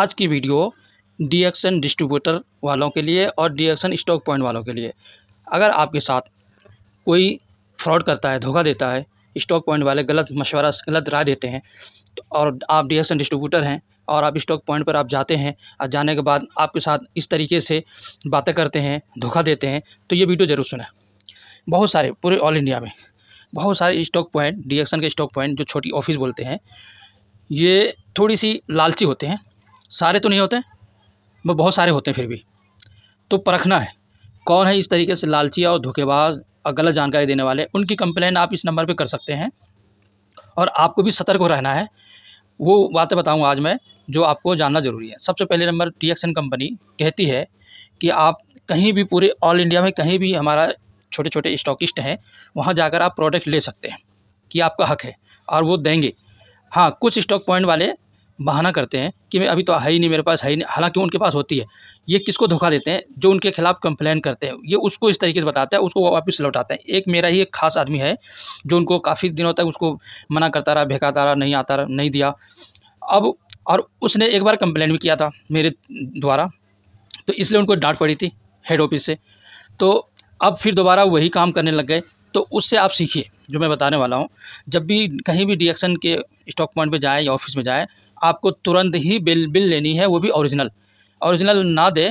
आज की video D distributor वालों के लिए और डी स्टॉक पॉइंट वालों के लिए अगर आपके साथ कोई फ्रॉड करता है धोखा देता है स्टॉक पॉइंट वाले गलत मशवरा गलत राय देते हैं तो और आप डी डिस्ट्रीब्यूटर हैं और आप स्टॉक पॉइंट पर आप जाते हैं और जाने के बाद आपके साथ इस तरीके से बातें करते हैं धोखा देते हैं तो ये वीडियो ज़रूर सुने बहुत सारे पूरे ऑल इंडिया में बहुत सारे स्टॉक पॉइंट डी के स्टॉक पॉइंट जो छोटी ऑफिस बोलते हैं ये थोड़ी सी लालची होते हैं सारे तो नहीं होते वो बहुत सारे होते हैं फिर भी तो परखना है कौन है इस तरीके से लालची और धोखेबाज और गलत जानकारी देने वाले उनकी कंप्लेन आप इस नंबर पे कर सकते हैं और आपको भी सतर्क हो रहना है वो बातें बताऊँ आज मैं जो आपको जानना ज़रूरी है सबसे पहले number T X N company कहती है कि आप कहीं भी पूरे ऑल इंडिया में कहीं भी हमारा छोटे छोटे स्टॉकिस्ट हैं वहाँ जाकर आप प्रोडक्ट ले सकते हैं कि आपका हक है और वो देंगे हाँ कुछ स्टॉक पॉइंट वाले बहाना करते हैं कि मैं अभी तो है ही नहीं मेरे पास है ही नहीं हालांकि उनके पास होती है ये किसको धोखा देते हैं जो उनके खिलाफ कंप्लेन करते हैं ये उसको इस तरीके से बताता है उसको वापस लौटाते हैं एक मेरा ही एक खास आदमी है जो उनको काफ़ी दिनों तक उसको मना करता रहा भेकाता रहा नहीं आता रहा नहीं दिया अब और उसने एक बार कंप्लेन भी किया था मेरे द्वारा तो इसलिए उनको डांट पड़ी थी हेड ऑफिस से तो अब फिर दोबारा वही काम करने लग गए तो उससे आप सीखिए जो मैं बताने वाला हूँ जब भी कहीं भी डीएक्शन के स्टॉक पॉइंट पर जाएँ या ऑफिस में जाएँ आपको तुरंत ही बिल बिल लेनी है वो भी ओरिजिनल ओरिजिनल ना दे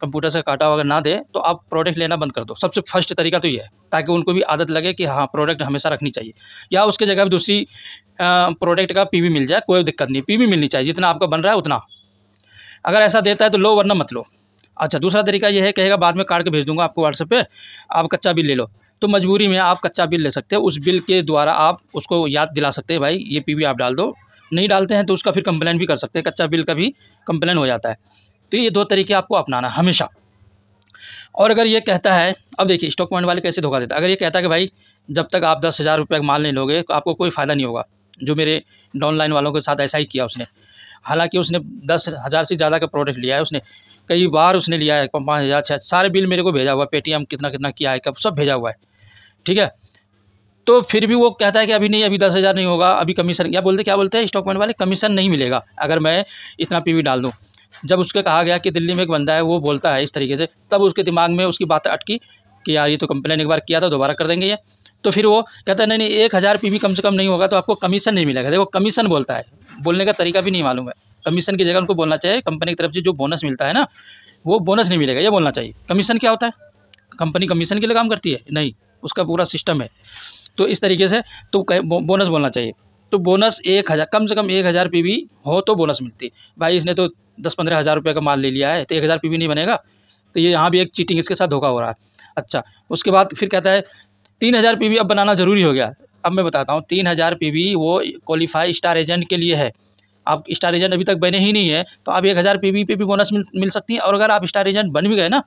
कंप्यूटर से काटा हुआ अगर ना दे तो आप प्रोडक्ट लेना बंद कर दो सबसे फर्स्ट तरीका तो ये है ताकि उनको भी आदत लगे कि हाँ प्रोडक्ट हमेशा रखनी चाहिए या उसके जगह दूसरी प्रोडक्ट का पीवी मिल जाए कोई दिक्कत नहीं पीवी मिलनी चाहिए जितना आपका बन रहा है उतना अगर ऐसा देता है तो लो वरना मत लो अच्छा दूसरा तरीका यह है कहेगा बाद में काट के भेज दूंगा आपको व्हाट्सएप पर आप कच्चा बिल ले लो तो मजबूरी में आप कच्चा बिल ले सकते हैं उस बिल के द्वारा आप उसको याद दिला सकते हैं भाई ये पी आप डाल दो नहीं डालते हैं तो उसका फिर कंप्लेन भी कर सकते हैं कच्चा बिल का भी कंप्लेन हो जाता है तो ये दो तरीके आपको अपनाना हमेशा और अगर ये कहता है अब देखिए स्टॉक पॉइंट वाले कैसे धोखा देता है अगर ये कहता है कि भाई जब तक आप दस हज़ार रुपये का माल नहीं लोगे तो आपको कोई फ़ायदा नहीं होगा जो मेरे डाउनलाइन वालों के साथ ऐसा ही किया उसने हालांकि उसने दस हज़ार से ज़्यादा का प्रोडक्ट लिया है उसने कई बार उसने लिया है पाँच हज़ार छः सारे बिल मेरे को भेजा हुआ है पेटीएम कितना कितना किया है कब सब भेजा हुआ है ठीक है तो फिर भी वो कहता है कि अभी नहीं अभी दस हज़ार नहीं होगा अभी कमीशन क्या बोलते क्या बोलते हैं स्टॉकमेंट वाले कमीशन नहीं मिलेगा अगर मैं इतना पीवी डाल दूँ जब उसके कहा गया कि दिल्ली में एक बंदा है वो बोलता है इस तरीके से तब उसके दिमाग में उसकी बात अटकी कि यार ये तो कंप्लेन एक बार किया था दोबारा कर देंगे ये तो फिर वो कहता है नहीं नहीं एक हज़ार पी कम से कम नहीं होगा तो आपको कमीशन नहीं मिलेगा देखो कमीशन बोलता है बोलने का तरीका भी नहीं मालूम है कमीशन की जगह उनको बोलना चाहिए कंपनी की तरफ से जो बोनस मिलता है ना वो बोनस नहीं मिलेगा ये बोलना चाहिए कमीशन क्या होता है कंपनी कमीशन के लिए काम करती है नहीं उसका पूरा सिस्टम है तो इस तरीके से तो बोनस बोलना चाहिए तो बोनस एक हज़ार कम से कम एक हज़ार पी भी हो तो बोनस मिलती भाई इसने तो दस पंद्रह हज़ार रुपये का माल ले लिया है तो एक हज़ार पी नहीं बनेगा तो ये यहाँ भी एक चीटिंग इसके साथ धोखा हो रहा है अच्छा उसके बाद फिर कहता है तीन हज़ार पी अब बनाना ज़रूरी हो गया अब मैं बताता हूँ तीन हज़ार पी वो क्वालिफाई स्टार एजेंट के लिए है आप स्टार एजेंट अभी तक बने ही नहीं है तो आप एक हज़ार पी पे भी बोनस मिल मिल सकती हैं और अगर आप स्टार एजेंट बन भी गए ना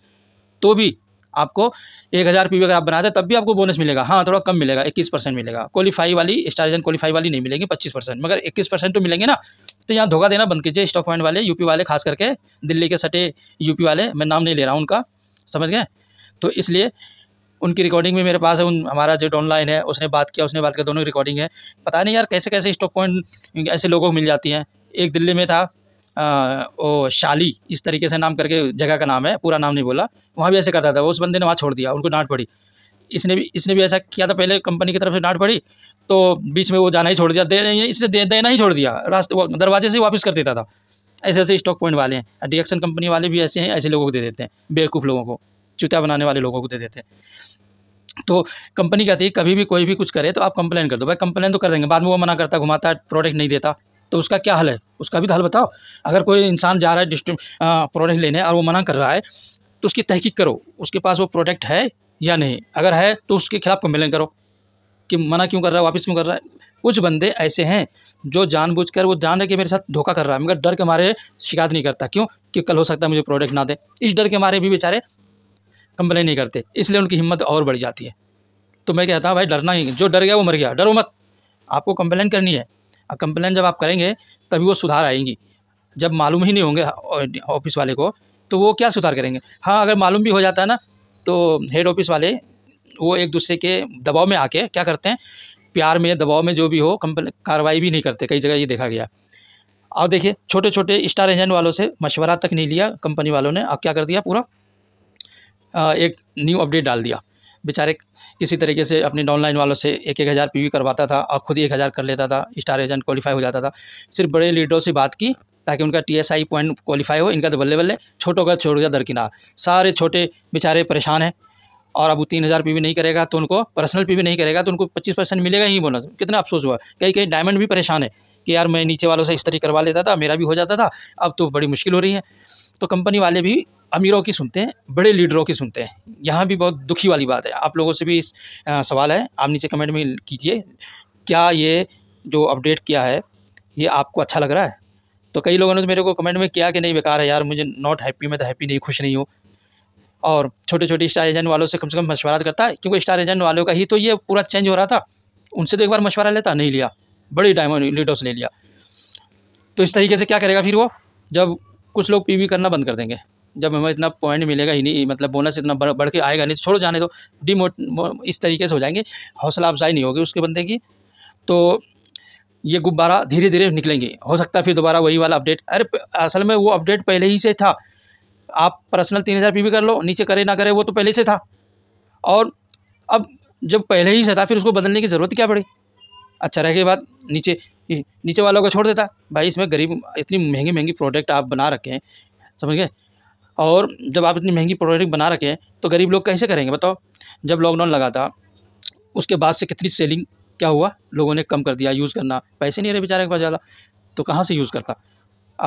तो भी आपको एक हज़ार पी अगर आप बनाते तब भी आपको बोनस मिलेगा हाँ थोड़ा कम मिलेगा इक्कीस परसेंट मिलेगा क्वालीफाई वाली स्टार एजेंट क्वालीफाई वाली नहीं मिलेगी पच्चीस परसेंट मगर इक्कीस परसेंट तो मिलेंगे ना तो यहाँ धोखा देना बंद कीजिए स्टॉक पॉइंट वाले यूपी वाले खास करके दिल्ली के सटे यूपी वाले मैं नाम नहीं ले रहा हूँ उनका समझ गए तो इसलिए उनकी रिकॉर्डिंग भी मेरे पास है उन हमारा जो ऑनलाइन है उसने बात किया उसने बात किया दोनों की रिकॉर्डिंग है पता नहीं यार कैसे कैसे स्टॉक पॉइंट ऐसे लोगों को मिल जाती हैं एक दिल्ली में था आ, ओ शाली इस तरीके से नाम करके जगह का नाम है पूरा नाम नहीं बोला वहाँ भी ऐसे करता था वो उस बंदे ने वहाँ छोड़ दिया उनको डांट पड़ी इसने भी इसने भी ऐसा किया था पहले कंपनी की तरफ से डांट पड़ी तो बीच में वो जाना ही छोड़ दिया दे इसने दे, देना ही छोड़ दिया रास्ते दरवाजे से वापस कर देता था ऐसे ऐसे स्टॉक पॉइंट वाले हैं डिएक्शन कंपनी वाले भी ऐसे हैं ऐसे लोगों को दे देते हैं बेवकूफ़ लोगों को जूता बनाने वाले लोगों को दे देते हैं तो कंपनी कहती है कभी भी कोई भी कुछ करे तो आप कंप्लेन कर दो भाई कंप्लेन तो कर देंगे बाद में वो मना करता घुमाता है प्रोडक्ट नहीं देता तो उसका क्या हल है उसका भी तो हल बताओ अगर कोई इंसान जा रहा है डिस्ट्री प्रोडक्ट लेने और वो मना कर रहा है तो उसकी तहकीक करो उसके पास वो प्रोडक्ट है या नहीं अगर है तो उसके खिलाफ कंप्लेन करो कि मना क्यों कर रहा है वापस क्यों कर रहा है कुछ बंदे ऐसे हैं जो जानबूझ वो जान रहे कि मेरे साथ धोखा कर रहा है मगर डर के मारे शिकायत नहीं करता क्यों कि कल हो सकता है मुझे प्रोडक्ट ना दे इस डर के मारे भी बेचारे कंप्लेन नहीं करते इसलिए उनकी हिम्मत और बढ़ जाती है तो मैं कहता हूँ भाई डरना ही जो डर गया वो मर गया डरो मत आपको कंप्लेन करनी है और कंप्लेन जब आप करेंगे तभी वो सुधार आएंगी जब मालूम ही नहीं होंगे ऑफिस वाले को तो वो क्या सुधार करेंगे हाँ अगर मालूम भी हो जाता है ना तो हेड ऑफिस वाले वो एक दूसरे के दबाव में आके क्या करते हैं प्यार में दबाव में जो भी हो कार्रवाई भी नहीं करते कई जगह ये देखा गया और देखिए छोटे छोटे स्टार एजेंट वालों से मशवरा तक नहीं लिया कंपनी वालों ने अब क्या कर दिया पूरा एक न्यू अपडेट डाल दिया बेचारे किसी तरीके से अपने डाउनलाइन वालों से एक एक हज़ार पी करवाता था और खुद ही एक हज़ार कर लेता था स्टार एजेंट क्वालिफाई हो जाता था सिर्फ बड़े लीडरों से बात की ताकि उनका T S I point qualify हो इनका तो बल्ले बल्ले छोटों का छोड़ गया दरकिनार सारे छोटे बेचारे परेशान हैं और अब वो तीन हज़ार पी नहीं करेगा तो उनको पर्सनल पी नहीं करेगा तो उनको पच्चीस परसेंट मिलेगा ही बोनस कितना अफसोस हुआ कहीं कहीं डायमंड भी परेशान है कि यार मैं नीचे वालों से इस तरह करवा लेता था मेरा भी हो जाता था अब तो बड़ी मुश्किल हो रही है तो कंपनी वाले भी अमीरों की सुनते हैं बड़े लीडरों की सुनते हैं यहाँ भी बहुत दुखी वाली बात है आप लोगों से भी सवाल है आप नीचे कमेंट में कीजिए क्या ये जो अपडेट किया है ये आपको अच्छा लग रहा है तो कई लोगों ने मेरे को कमेंट में किया कि नहीं बेकार है यार मुझे नॉट हैप्पी मैं तो हैप्पी नहीं खुश नहीं हूँ और छोटे छोटे स्टार एजेंट वालों से कम से कम मशवरा करता है क्योंकि स्टार एजेंट वालों का ही तो ये पूरा चेंज हो रहा था उनसे तो एक बार मशवरा लेता नहीं लिया बड़ी डायमंड लीडर्स ले लिया तो इस तरीके से क्या करेगा फिर वो जब कुछ लोग पी करना बंद कर देंगे जब हमें इतना पॉइंट मिलेगा ही नहीं मतलब बोनस इतना बढ़ बढ़ के आएगा नहीं तो छोड़ो जाने दो डिमोट इस तरीके से हो जाएंगे हौसला अफजाई नहीं होगी उसके बंदे की तो ये गुब्बारा धीरे धीरे निकलेंगे हो सकता है फिर दोबारा वही वाला अपडेट अरे असल में वो अपडेट पहले ही से था आप पर्सनल तीन हज़ार भी कर लो नीचे करे ना करे वो तो पहले से था और अब जब पहले ही से था फिर उसको बदलने की ज़रूरत क्या पड़ी अच्छा रह गई बात नीचे नीचे वालों को छोड़ देता भाई इसमें गरीब इतनी महंगी महंगी प्रोडक्ट आप बना रखे हैं समझ गए और जब आप इतनी महंगी प्रोडक्ट बना रखें तो गरीब लोग कैसे करेंगे बताओ जब लॉकडाउन लगा था उसके बाद से कितनी सेलिंग क्या हुआ लोगों ने कम कर दिया यूज़ करना पैसे नहीं रहे बेचारे के पास ज़्यादा तो कहाँ से यूज़ करता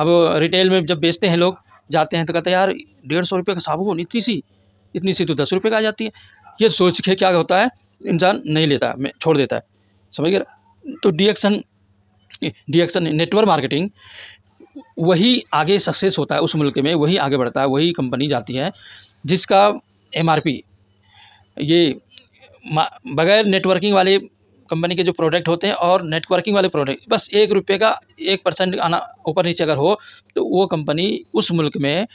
अब रिटेल में जब बेचते हैं लोग जाते हैं तो कहते हैं यार डेढ़ सौ रुपये का साबुन इतनी सी इतनी सी तो दस रुपये का आ जाती है ये सोच के क्या होता है इंसान नहीं लेता मैं छोड़ देता है समझ गया तो D action D action network marketing वही आगे सक्सेस होता है उस मुल्क में वही आगे बढ़ता है वही कंपनी जाती है जिसका एम ये बगैर नेटवर्किंग वाले कंपनी के जो प्रोडक्ट होते हैं और नेटवर्किंग वाले प्रोडक्ट बस एक रुपये का एक परसेंट आना ऊपर नीचे अगर हो तो वो कंपनी उस मुल्क में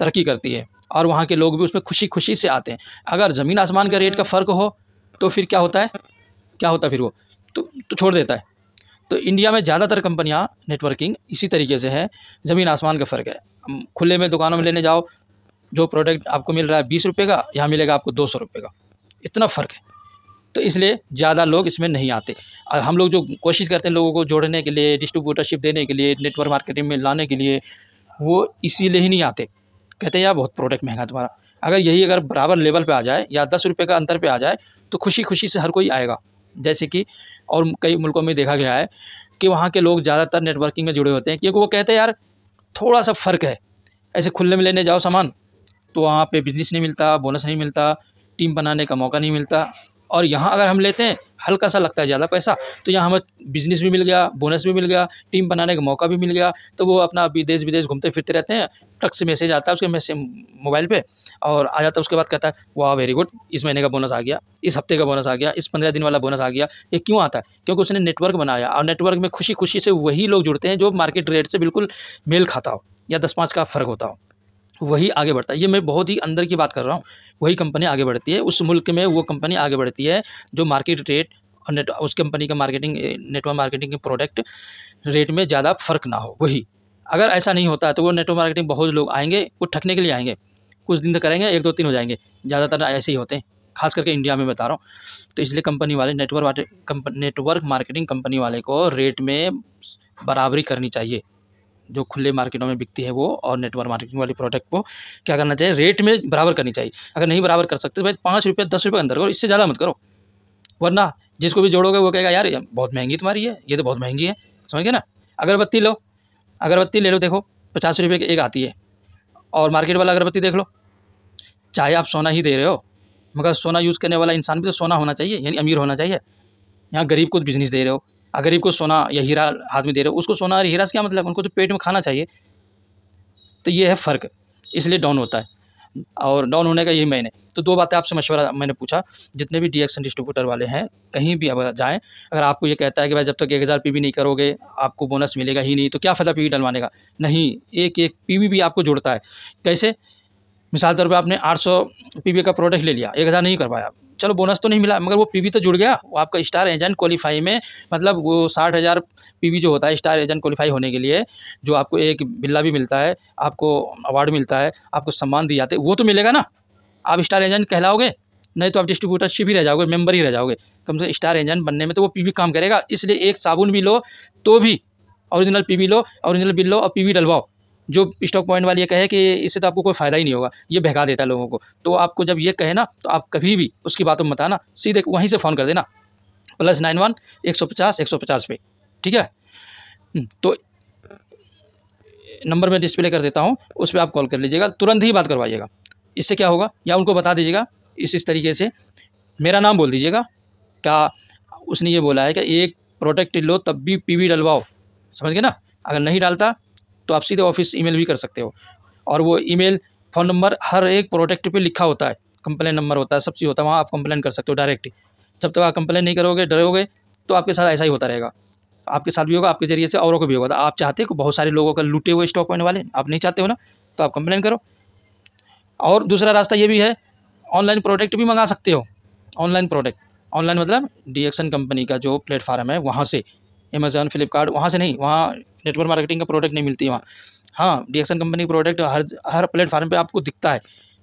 तरक्की करती है और वहाँ के लोग भी उसमें खुशी खुशी से आते हैं अगर ज़मीन आसमान के रेट का फ़र्क हो तो फिर क्या होता है क्या होता है फिर वो तो, तो छोड़ देता है तो इंडिया में ज़्यादातर कंपनियाँ नेटवर्किंग इसी तरीके से है ज़मीन आसमान का फ़र्क है खुले में दुकानों में लेने जाओ जो प्रोडक्ट आपको मिल रहा है बीस रुपये का यहाँ मिलेगा आपको दो सौ रुपये का इतना फ़र्क है तो इसलिए ज़्यादा लोग इसमें नहीं आते हम लोग जो कोशिश करते हैं लोगों को जोड़ने के लिए डिस्ट्रीब्यूटरशिप देने के लिए नेटवर्क मार्केटिंग में लाने के लिए वो इसीलिए ही नहीं आते कहते हैं यार बहुत प्रोडक्ट महंगा तुम्हारा अगर यही अगर बराबर लेवल पे आ जाए या दस रुपये का अंतर पे आ जाए तो खुशी खुशी से हर कोई आएगा जैसे कि और कई मुल्कों में देखा गया है कि वहाँ के लोग ज़्यादातर नेटवर्किंग में जुड़े होते हैं क्योंकि वो कहते हैं यार थोड़ा सा फ़र्क है ऐसे खुले में लेने जाओ सामान तो वहाँ पे बिजनेस नहीं मिलता बोनस नहीं मिलता टीम बनाने का मौका नहीं मिलता और यहाँ अगर हम लेते हैं हल्का सा लगता है ज़्यादा पैसा तो यहाँ हमें बिज़नेस भी मिल गया बोनस भी मिल गया टीम बनाने का मौका भी मिल गया तो वो अपना विदेश विदेश घूमते फिरते रहते हैं ट्रक से मैसेज आता है उसके मैसेज मोबाइल पे और आ जाता है उसके बाद कहता है वाह वेरी गुड इस महीने का बोनस आ गया इस हफ्ते का बोनस आ गया इस पंद्रह दिन वाला बोनस आ गया ये क्यों आता है क्योंकि उसने नेटवर्क बनाया और नेटवर्क में खुशी खुशी से वही लोग जुड़ते हैं जो मार्केट रेट से बिल्कुल मेल खाता हो या दस पाँच का फ़र्क होता हो वही आगे बढ़ता है ये मैं बहुत ही अंदर की बात कर रहा हूँ वही कंपनी आगे बढ़ती है उस मुल्क में वो कंपनी आगे बढ़ती है जो मार्केट रेट और नेट उस कंपनी का मार्केटिंग नेटवर्क मार्केटिंग के प्रोडक्ट रेट में ज़्यादा फ़र्क ना हो वही अगर ऐसा नहीं होता तो वो नेटवर्क मार्केटिंग बहुत लोग आएंगे वो ठकने के लिए आएंगे कुछ दिन तक करेंगे एक दो तीन हो जाएंगे ज़्यादातर ऐसे ही होते हैं खास करके इंडिया में बता रहा हूँ तो इसलिए कंपनी वाले नेटवर्क नेटवर्क मार्केटिंग कंपनी वाले को रेट में बराबरी करनी चाहिए जो खुले मार्केटों में बिकती है वो और नेटवर्क मार्केटिंग वाली प्रोडक्ट को क्या करना चाहिए रेट में बराबर करनी चाहिए अगर नहीं बराबर कर सकते तो भाई पाँच रुपये दस रुपये अंदर करो इससे ज़्यादा मत करो वरना जिसको भी जोड़ोगे वो कहेगा यार बहुत महंगी तुम्हारी है ये तो बहुत महंगी है समझ गए ना अगरबत्ती लो अगरबत्ती ले लो देखो पचास रुपये की एक आती है और मार्केट वाला अगरबत्ती देख लो चाहे आप सोना ही दे रहे हो मगर सोना यूज़ करने वाला इंसान भी तो सोना होना चाहिए यानी अमीर होना चाहिए यहाँ गरीब को बिजनेस तो दे रहे हो गरीब को सोना या हीरा हाथ में दे रहे हो उसको सोना और हीरा से क्या मतलब उनको तो पेट में खाना चाहिए तो ये है फ़र्क इसलिए डाउन होता है और डाउन होने का यही मैंने तो दो बातें आपसे मशवरा मैंने पूछा जितने भी डी एक्सन डिस्ट्रीब्यूटर वाले हैं कहीं भी अब जाएँ अगर आपको ये कहता है कि भाई जब तक एक हज़ार पी नहीं करोगे आपको बोनस मिलेगा ही नहीं तो क्या फ़ायदा पी डलवाने का नहीं एक एक पी भी आपको जुड़ता है कैसे मिसाल तौर पर आपने 800 सौ का प्रोडक्ट ले लिया एक हज़ार नहीं कर पाया चलो बोनस तो नहीं मिला मगर वो पीवी तो जुड़ गया वो आपका स्टार एजेंट क्वालिफाई में मतलब वो साठ हज़ार पी जो होता है स्टार एजेंट क्वालिफाई होने के लिए जो आपको एक बिल्ला भी मिलता है आपको अवार्ड मिलता है आपको सम्मान दिए जाते वो तो मिलेगा ना आप स्टार एजेंट कहलाओगे नहीं तो आप डिस्ट्रीब्यूटरशिप ही रह जाओगे मेंबर ही रह जाओगे कम से कम स्टार एजेंट बनने में तो वो पीवी काम करेगा इसलिए एक साबुन भी लो तो भी ओरिजिनल पीवी लो ओरिजिनल बिल लो और पीवी डलवाओ जो स्टॉक पॉइंट वाले कहे कि इससे तो आपको कोई फ़ायदा ही नहीं होगा ये बहका देता है लोगों को तो आपको जब ये कहे ना तो आप कभी भी उसकी बातों में बताना सीधे वहीं से फ़ोन कर देना प्लस नाइन वन एक सौ पचास एक सौ पचास पे ठीक है हम्म, तो नंबर मैं डिस्प्ले कर देता हूँ उस पर आप कॉल कर लीजिएगा तुरंत ही बात करवाइएगा इससे क्या होगा या उनको बता दीजिएगा इस इस तरीके से मेरा नाम बोल दीजिएगा क्या उसने ये बोला है कि एक प्रोडक्ट लो तब भी पीवी डलवाओ समझ गए ना अगर नहीं डालता तो आप सीधे ऑफिस ईमेल भी कर सकते हो और वो ईमेल फ़ोन नंबर हर एक प्रोडक्ट पे लिखा होता है कंप्लेन नंबर होता है सब चीज़ होता है वहाँ आप कंप्लेन कर सकते हो डायरेक्ट जब तक आप कंप्लेन नहीं करोगे डरोगे तो आपके साथ ऐसा ही होता रहेगा आपके साथ भी होगा आपके जरिए से औरों को भी होगा तो आप चाहते हो बहुत सारे लोगों का लूटे हुए स्टॉक होने वाले आप नहीं चाहते हो ना तो आप कंप्लेन करो और दूसरा रास्ता ये भी है ऑनलाइन प्रोडक्ट भी मंगा सकते हो ऑनलाइन प्रोडक्ट ऑनलाइन मतलब डी कंपनी का जो प्लेटफार्म है वहाँ से अमेज़ॉन फ्लिपकार्ट वहाँ से नहीं वहाँ नेटवर्क मार्केटिंग का प्रोडक्ट नहीं मिलती वहाँ हाँ डी कंपनी प्रोडक्ट हर हर प्लेटफार्म पर आपको दिखता है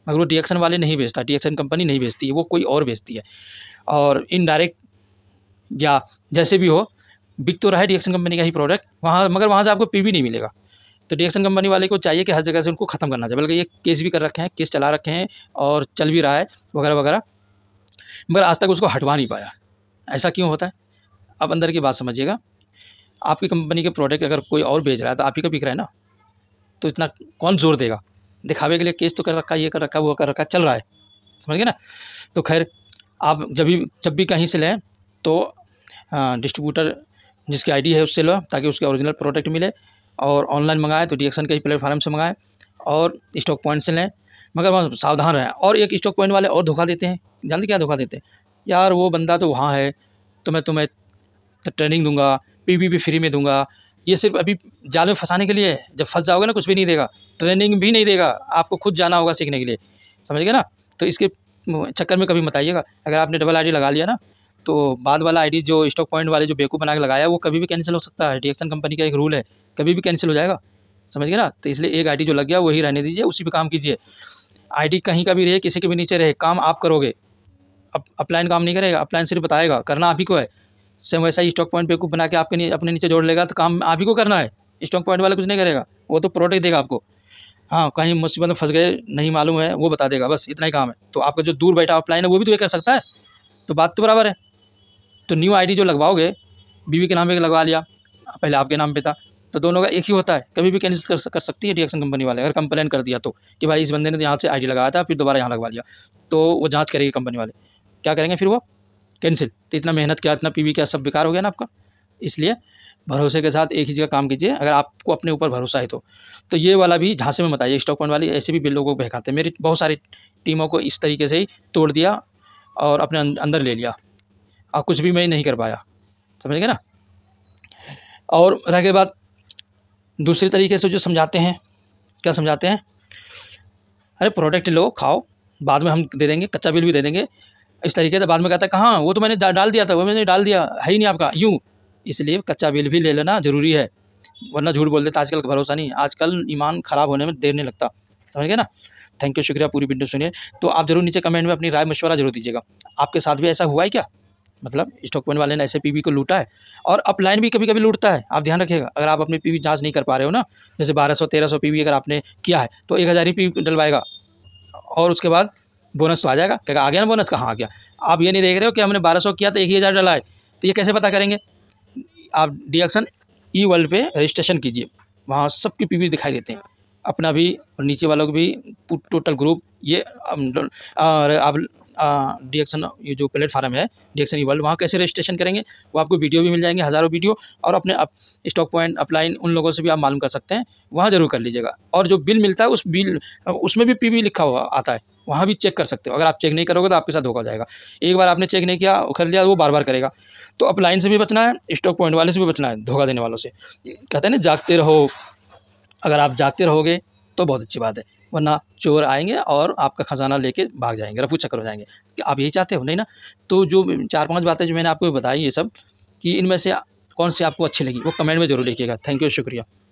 मगर वो डी वाले नहीं बेचता डी कंपनी नहीं बेचती है वो कोई और बेचती है और इनडायरेक्ट या जैसे भी हो बिक तो रहा है डी कंपनी का ही प्रोडक्ट वहाँ मगर वहाँ से आपको पी नहीं मिलेगा तो डी कंपनी वाले को चाहिए कि हर जगह से उनको ख़त्म करना चाहिए बल्कि ये केस भी कर रखे हैं केस चला रखे हैं और चल भी रहा है वगैरह वगैरह मगर आज तक उसको हटवा नहीं पाया ऐसा क्यों होता है अब अंदर की बात समझिएगा आपकी कंपनी के प्रोडक्ट अगर कोई और बेच रहा है तो आप ही का बिक रहा है ना तो इतना कौन जोर देगा दिखावे के लिए केस तो कर रखा ये कर रखा वो कर रखा चल रहा है समझ गए ना तो खैर आप जब भी जब भी कहीं से लें तो डिस्ट्रीब्यूटर जिसकी आईडी है उससे लो ताकि उसके ओरिजिनल प्रोडक्ट मिले और ऑनलाइन मंगाएं तो डीएक्सन के ही प्लेटफार्म से मंगाएं और स्टॉक पॉइंट से लें मगर वहाँ सावधान रहें और एक स्टॉक पॉइंट वाले और धोखा देते हैं जानते क्या धोखा देते हैं यार वो बंदा तो वहाँ है तो मैं तुम्हें तो ट्रेनिंग दूंगा पीवी भी फ्री में दूंगा ये सिर्फ अभी जाल में फंसाने के लिए है जब फंस जाओगे ना कुछ भी नहीं देगा ट्रेनिंग भी नहीं देगा आपको खुद जाना होगा सीखने के लिए समझ गए ना तो इसके चक्कर में कभी मत आइएगा अगर आपने डबल आईडी लगा लिया ना तो बाद वाला आईडी जो स्टॉक पॉइंट वाले जो बेकू बना के लगाया वो कभी भी कैंसिल हो सकता है डिएक्शन कंपनी का एक रूल है कभी भी कैंसिल हो जाएगा समझ गए ना तो इसलिए एक आई जो लग गया वही रहने दीजिए उसी पर काम कीजिए आईडी कहीं का भी रहे किसी के भी नीचे रहे काम आप करोगे अपलाइन काम नहीं करेगा अपलाइन सिर्फ बताएगा करना आप ही को है सेम वैसा ही स्टॉक पॉइंट पे कुछ बना के आपके नी, अपने नीचे जोड़ लेगा तो काम आप ही को करना है स्टॉक पॉइंट वाला कुछ नहीं करेगा वो तो प्रोडक्ट देगा आपको हाँ कहीं मुसीबत में फंस गए नहीं मालूम है वो बता देगा बस इतना ही काम है तो आपका जो दूर बैठा ऑफलाइन है वो भी तो ये कर सकता है तो बात तो बराबर है तो न्यू डी जो लगवाओगे बीवी के नाम पर लगवा लिया पहले आपके नाम पर था तो दोनों का एक ही होता है कभी भी कैंसिल कर, कर सकती है डिएक्शन कंपनी वाले अगर कंप्लेन कर दिया तो कि भाई इस बंदे ने तो यहाँ से आईडी लगाया था फिर दोबारा यहाँ लगवा लिया तो वो जांच करेगी कंपनी वाले क्या करेंगे फिर वो कैंसिल तो इतना मेहनत किया इतना पीवी क्या सब बेकार हो गया ना आपका इसलिए भरोसे के साथ एक ही जगह काम कीजिए अगर आपको अपने ऊपर भरोसा है तो तो ये वाला भी झांसे में बताइए स्टॉक पॉइंट वाली ऐसे भी बिल लोगों को बहकाते हैं मेरी बहुत सारी टीमों को इस तरीके से ही तोड़ दिया और अपने अं-, अंदर ले लिया और कुछ भी मैं नहीं कर पाया समझ गए ना और रह के बाद दूसरे तरीके से जो समझाते हैं क्या समझाते हैं अरे प्रोडक्ट लो खाओ बाद में हम दे देंगे कच्चा बिल भी दे देंगे इस तरीके से बाद में कहता है कहाँ वो तो मैंने डाल दिया था वो मैंने डाल दिया है ही नहीं आपका यूँ इसलिए कच्चा बिल भी ले लेना ज़रूरी है वरना झूठ बोल देता आजकल भरोसा नहीं आजकल ईमान ख़राब होने में देर नहीं लगता समझ गए ना थैंक यू शुक्रिया पूरी वीडियो सुनिए तो आप ज़रूर नीचे कमेंट में अपनी राय मशवरा जरूर दीजिएगा आपके साथ भी ऐसा हुआ है क्या मतलब पॉइंट वाले ने ऐसे पीवी को लूटा है और अपलाइन भी कभी कभी लूटता है आप ध्यान रखिएगा अगर आप अपनी पीवी जांच नहीं कर पा रहे हो ना जैसे 1200 1300 पीवी अगर आपने किया है तो एक हज़ार ही पीवी डलवाएगा और उसके बाद बोनस तो आ जाएगा क्या आ गया ना बोनस कहाँ आ गया आप ये नहीं देख रहे हो कि हमने बारह सौ किया तो एक ही हज़ार डाला है तो ये कैसे पता करेंगे आप डी ई वर्ल्ड पे रजिस्ट्रेशन कीजिए वहाँ सबके पी दिखाई देते हैं अपना भी और नीचे वालों को भी टोटल ग्रुप ये आप डी ये जो प्लेटफार्म है डी ई वर्ल्ड वहाँ कैसे रजिस्ट्रेशन करेंगे वो आपको वीडियो भी मिल जाएंगे हज़ारों वीडियो और अपने अप, स्टॉक पॉइंट अपलाइन उन लोगों से भी आप मालूम कर सकते हैं वहाँ ज़रूर कर लीजिएगा और जो बिल मिलता है उस बिल उसमें भी पी लिखा हुआ आता है वहाँ भी चेक कर सकते हो अगर आप चेक नहीं करोगे तो आपके साथ धोखा हो जाएगा एक बार आपने चेक नहीं किया उखर लिया वो बार बार करेगा तो अपलाइन लाइन से भी बचना है स्टॉक पॉइंट वाले से भी बचना है धोखा देने वालों से कहते हैं ना जागते रहो अगर आप जागते रहोगे तो बहुत अच्छी बात है वरना चोर आएंगे और आपका खजाना लेके भाग जाएंगे रफू चक्कर हो जाएंगे आप यही चाहते हो नहीं ना तो जो चार पांच बातें जो मैंने आपको बताई ये सब कि इनमें से कौन सी आपको अच्छी लगी वो कमेंट में ज़रूर लिखिएगा थैंक यू शुक्रिया